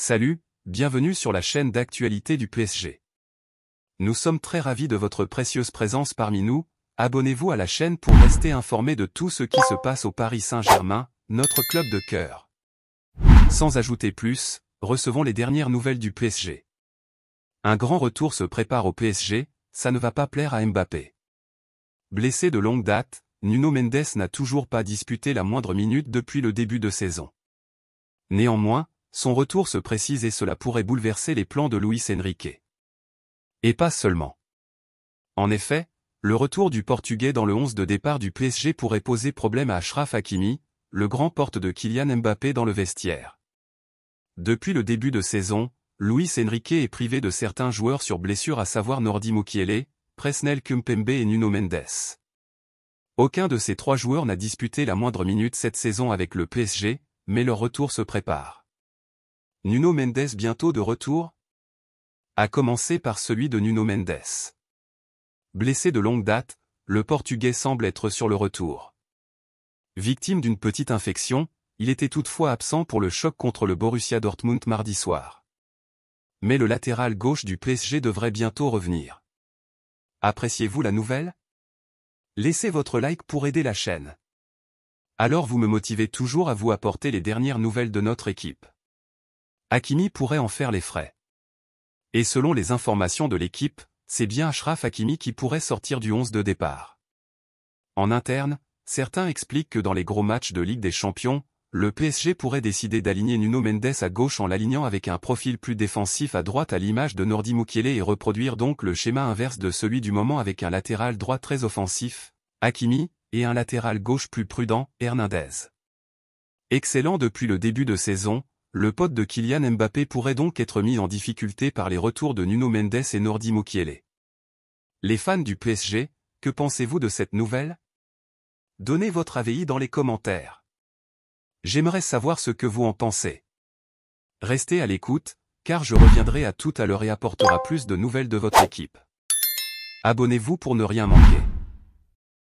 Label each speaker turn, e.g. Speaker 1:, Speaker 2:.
Speaker 1: Salut, bienvenue sur la chaîne d'actualité du PSG. Nous sommes très ravis de votre précieuse présence parmi nous, abonnez-vous à la chaîne pour rester informé de tout ce qui se passe au Paris Saint-Germain, notre club de cœur. Sans ajouter plus, recevons les dernières nouvelles du PSG. Un grand retour se prépare au PSG, ça ne va pas plaire à Mbappé. Blessé de longue date, Nuno Mendes n'a toujours pas disputé la moindre minute depuis le début de saison. Néanmoins, son retour se précise et cela pourrait bouleverser les plans de Luis Enrique. Et pas seulement. En effet, le retour du Portugais dans le 11 de départ du PSG pourrait poser problème à Ashraf Hakimi, le grand porte de Kylian Mbappé dans le vestiaire. Depuis le début de saison, Luis Enrique est privé de certains joueurs sur blessure à savoir Nordi Mukiele, Presnel Kumpembe et Nuno Mendes. Aucun de ces trois joueurs n'a disputé la moindre minute cette saison avec le PSG, mais leur retour se prépare. Nuno Mendes bientôt de retour À commencer par celui de Nuno Mendes. Blessé de longue date, le Portugais semble être sur le retour. Victime d'une petite infection, il était toutefois absent pour le choc contre le Borussia Dortmund mardi soir. Mais le latéral gauche du PSG devrait bientôt revenir. Appréciez-vous la nouvelle Laissez votre like pour aider la chaîne. Alors vous me motivez toujours à vous apporter les dernières nouvelles de notre équipe. Hakimi pourrait en faire les frais. Et selon les informations de l'équipe, c'est bien Ashraf Hakimi qui pourrait sortir du 11 de départ. En interne, certains expliquent que dans les gros matchs de Ligue des Champions, le PSG pourrait décider d'aligner Nuno Mendes à gauche en l'alignant avec un profil plus défensif à droite à l'image de Nordi Mukiele et reproduire donc le schéma inverse de celui du moment avec un latéral droit très offensif, Hakimi, et un latéral gauche plus prudent, Hernandez. Excellent depuis le début de saison, le pote de Kylian Mbappé pourrait donc être mis en difficulté par les retours de Nuno Mendes et Nordi Mukiele. Les fans du PSG, que pensez-vous de cette nouvelle Donnez votre avis dans les commentaires. J'aimerais savoir ce que vous en pensez. Restez à l'écoute, car je reviendrai à tout à l'heure et apportera plus de nouvelles de votre équipe. Abonnez-vous pour ne rien manquer.